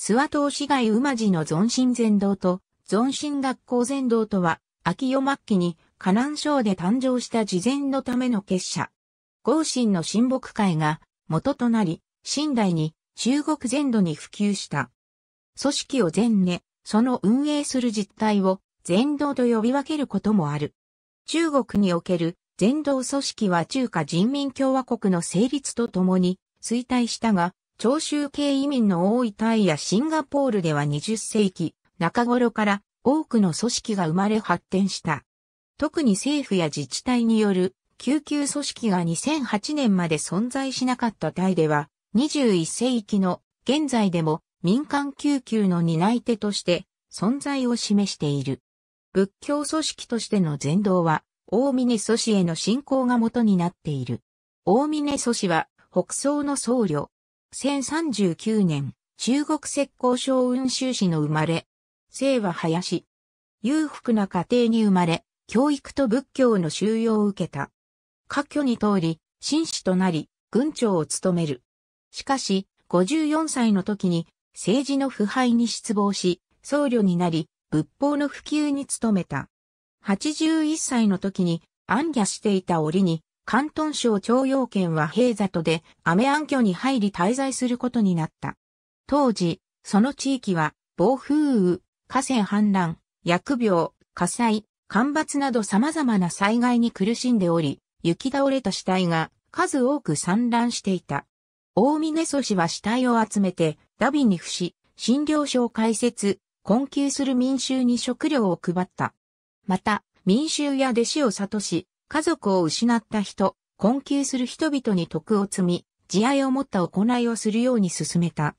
諏訪東市街馬寺の存神禅道と、存神学校禅道とは、秋夜末期に、河南省で誕生した事前のための結社。合神の親睦会が元となり、新代に中国全土に普及した。組織を全ね、その運営する実態を全道と呼び分けることもある。中国における全道組織は中華人民共和国の成立とともに衰退したが、長州系移民の多いタイやシンガポールでは20世紀中頃から多くの組織が生まれ発展した。特に政府や自治体による救急組織が2008年まで存在しなかったタイでは、21世紀の現在でも民間救急の担い手として存在を示している。仏教組織としての全道は、大峰祖師への信仰が元になっている。大峰祖師は、北宋の僧侶、1039年、中国浙江省雲州市の生まれ。姓は林。裕福な家庭に生まれ、教育と仏教の収容を受けた。科居に通り、紳士となり、軍長を務める。しかし、54歳の時に、政治の腐敗に失望し、僧侶になり、仏法の普及に努めた。81歳の時に、暗夜していた折に、広東省徴用権は平座とでアメ暗居に入り滞在することになった。当時、その地域は暴風雨、河川氾濫、薬病、火災、干ばつなど様々な災害に苦しんでおり、雪倒れた死体が数多く散乱していた。大峰祖氏は死体を集めて、ダビに不し、診療所を開設、困窮する民衆に食料を配った。また、民衆や弟子を悟し、家族を失った人、困窮する人々に徳を積み、慈愛を持った行いをするように進めた。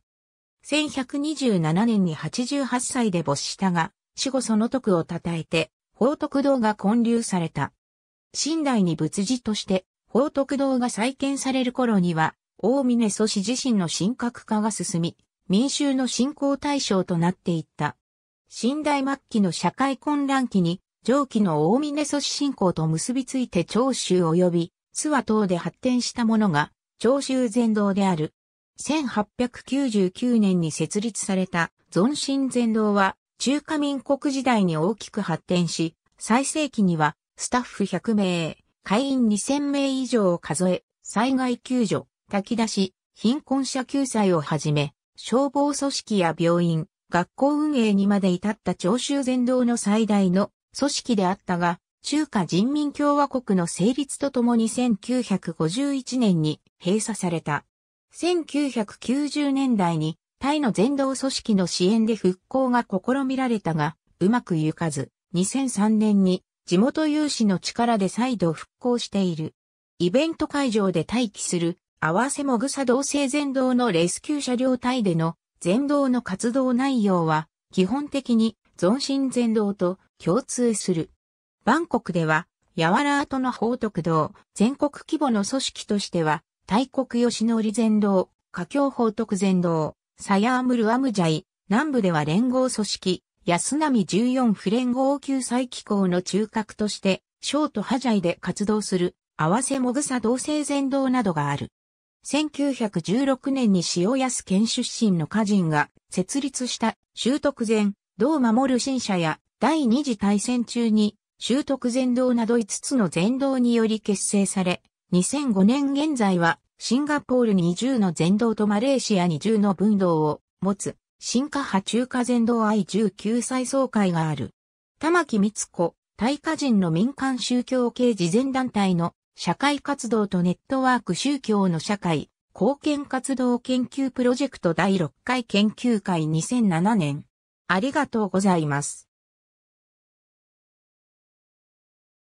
1127年に88歳で没したが、死後その徳を称えて、法徳堂が建立された。新代に仏事として、法徳堂が再建される頃には、大峰祖師自身の神格化が進み、民衆の信仰対象となっていった。新代末期の社会混乱期に、上記の大峰組信仰と結びついて長州及び諏訪等で発展したものが長州全道である。1899年に設立された存心全道は中華民国時代に大きく発展し、最盛期にはスタッフ100名、会員2000名以上を数え、災害救助、炊き出し、貧困者救済をはじめ、消防組織や病院、学校運営にまで至った長州全道の最大の組織であったが、中華人民共和国の成立とともに1951年に閉鎖された。1990年代にタイの全道組織の支援で復興が試みられたが、うまくいかず、2003年に地元有志の力で再度復興している。イベント会場で待機する、合わせもぐさ同性全道のレスキュー車両隊での全道の活動内容は、基本的に、存心全道と共通する。バンコクでは、ヤワラートの宝徳堂、全国規模の組織としては、大国吉野里全道、華僑法徳全道、サヤームルアムジャイ、南部では連合組織、安波14不連合救済機構の中核として、ショートハジャイで活動する、合わせもぐさ同性全道などがある。1916年に塩安県出身の家人が設立した、習徳前、道守る新社や第二次大戦中に、習得全道など5つの全道により結成され、2005年現在は、シンガポールに0の全道とマレーシアに0の分道を持つ、新華派中華全道愛1 9歳総会がある。玉木光子、大華人の民間宗教系慈善団体の社会活動とネットワーク宗教の社会、貢献活動研究プロジェクト第6回研究会2007年。ありがとうございます。